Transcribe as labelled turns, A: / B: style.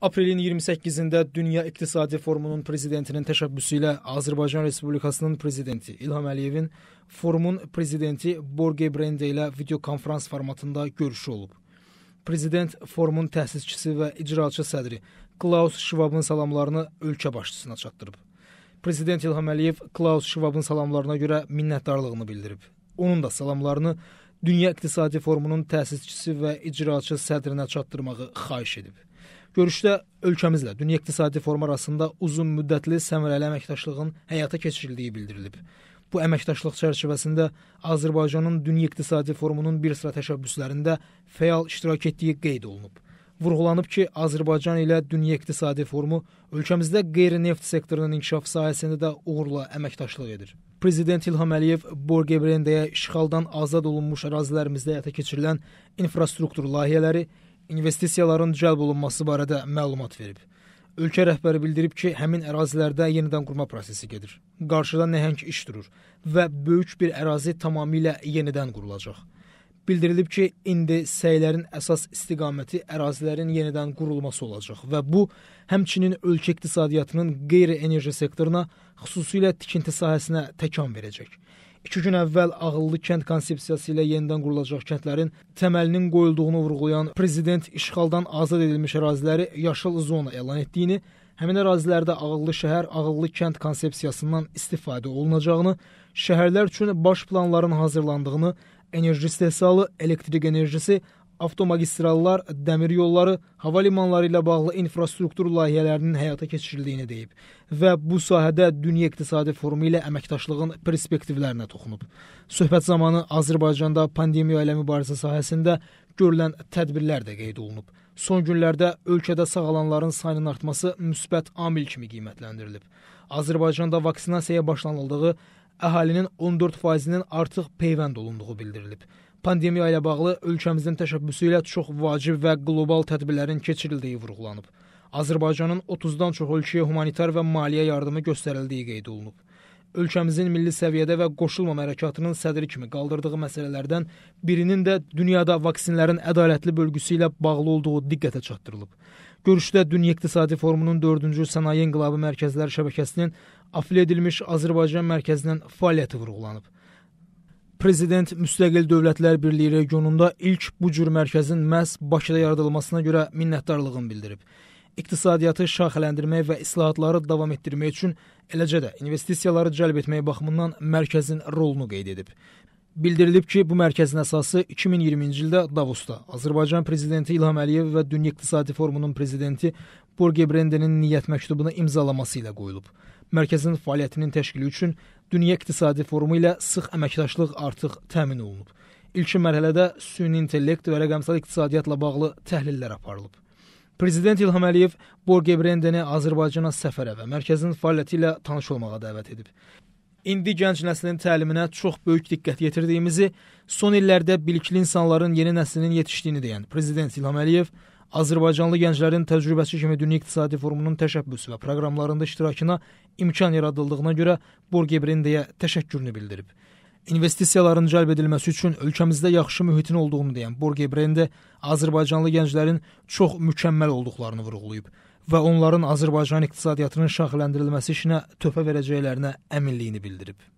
A: Aprelin 28-də Dünya İqtisadi Forumunun prezidentinin təşəbbüsü ilə Azərbaycan Respublikasının prezidenti İlham Əliyevin forumun prezidenti Borge Brende ilə videokonfrans formatında görüşü olub. Prezident forumun təsisçisi və icraçı sədri Klaus Schwabın salamlarını ölkə başçısına çatdırıb. Prezident İlham Əliyev Klaus Schwabın salamlarına görə minnətdarlığını bildirib. Onun da salamlarını Dünya İqtisadi Forumunun təsisçisi və icraçı sədrinə çatdırmağı xahiş edib. Görüşdə ölkəmizlə dünya iqtisadi forma arasında uzunmüddətli səmərəli əməkdaşlığın həyata keçirildiyi bildirilib. Bu əməkdaşlıq çərçivəsində Azərbaycanın dünya iqtisadi forumunun bir sıra təşəbbüslərində fəal iştirak etdiyi qeyd olunub. Vurğulanıb ki, Azərbaycan ilə dünya iqtisadi forumu ölkəmizdə qeyri-neft sektorunun inkişaf sahəsində də uğurla əməkdaşlıq edir. Prezident İlham Əliyev Borgebrendəyə işğaldan azad olunmuş ərazilərimizdə həyata keçirilən infrastruktur layihələri, investisiyaların cəlb olunması barədə məlumat verib. Ölkə rəhbəri bildirib ki, həmin ərazilərdə yenidən qurma prosesi gedir. Qarşıda nəhəng iş durur və böyük bir ərazi tamamilə yenidən qurulacaq. Bildirilib ki, indi səylərin əsas istiqaməti ərazilərin yenidən qurulması olacaq və bu həmçinin ölkə iqtisadiyyatının qeyri-enerji sektoruna, xüsusilə tikinti sahəsinə təkan verəcək. İki gün əvvəl ağıllı kənd konsepsiyası ilə yenidən qurulacaq kəndlərin təməlinin qoyulduğunu vurğulayan prezident işğaldan azad edilmiş əraziləri yaşıl zona elan etdiyini, həmin ərazilərdə ağıllı şəhər, ağıllı kənd konsepsiyasından istifadə olunacağını, şəhərlər üçün baş planların hazırlandığını, enerji istehsalı, elektrik enerjisi, avtomagistrallar, dəmir yolları, hava limanları ilə bağlı infrastruktur layihələrinin həyata keçirildiyini deyib və bu sahədə dünya iqtisadi forumu ilə əməkdaşlığın perspektivlərinə toxunub. Söhbət zamanı Azərbaycanda pandemiya ilə mübarizə sahəsində görülən tədbirlər də qeyd olunub. Son günlərdə ölkədə sağalanların sayının artması müsbət amil kimi qiymətləndirilib. Azərbaycanda vaksinasiyaya başlanıldığı, əhalinin 14%-nin artıq peyvənd olunduğu bildirilib pandemiya ilə bağlı ölkəmizin təşəbbüsü ilə çox vacib və qlobal tədbirlərin keçirildiyi vurğulanıb. Azərbaycanın 30-dan çox ölkəyə humanitar və maliyyə yardımı göstərildiyi qeyd olunub. Ölkəmizin milli səviyyədə və qoşulmama hərəkatının sədri kimi qaldırdığı məsələlərdən birinin də dünyada vaksinlərin ədalətli bölgüsü ilə bağlı olduğu diqqətə çatdırılıb. Görüşdə Dünya İqtisadi Forumunun 4-cü Sənaye İnqilabı Mərkəzləri Şəbəkəsinin afiliyə edilmiş Azərbaycan mərkəzinin fəaliyyəti vurğulanıb. Prezident Müstəqil Dövlətlər Birliyi regionunda ilk bu cür mərkəzin məhz Bakıda yaradılmasına görə minnətdarlığını bildirib. İqtisadiyyatı şaxələndirmək və islahatları davam etdirmək üçün eləcə də investisiyaları cəlb etmək baxımından mərkəzin rolunu qeyd edib. Bildirilib ki, bu mərkəzin əsası 2020-ci ildə Davosda Azərbaycan prezidenti İlham Əliyev və Dünya İqtisadi Forumunun prezidenti Borge Brendenin niyyət məktubunu imzalaması ilə qoyulub. Mərkəzin fəaliyyətinin təşkili üçün Dünya İqtisadi Forumu ilə sıx əməkdaşlıq artıq təmin olunub. İlkin mərhələdə süni intellekt və rəqəmsal iqtisadiyyatla bağlı təhlillər aparılıb. Prezident İlham Əliyev Borge Brendeni Azərbaycana səfərə və mərkəzin fəaliyyəti ilə tanış olmağa dəvət edib indi gənc nəslin təliminə çox böyük diqqət yetirdiyimizi, son illərdə bilikli insanların yeni nəslinin yetişdiyini deyən prezident İlham Əliyev Azərbaycanlı gənclərin təcrübəçi kimi dünya iqtisadi forumunun təşəbbüsü və proqramlarında iştirakına imkan yaradıldığına görə Borgebrindəyə təşəkkürünü bildirib. İnvestisiyaların cəlb edilməsi üçün ölkəmizdə yaxşı mühitin olduğunu deyən Borge Brende Azərbaycanlı gənclərin çox mükəmməl olduqlarını vurğulayıb və onların Azərbaycan iqtisadiyyatının şaxələndirilməsi işinə töhfə verəcəklərinə əminliyini bildirib.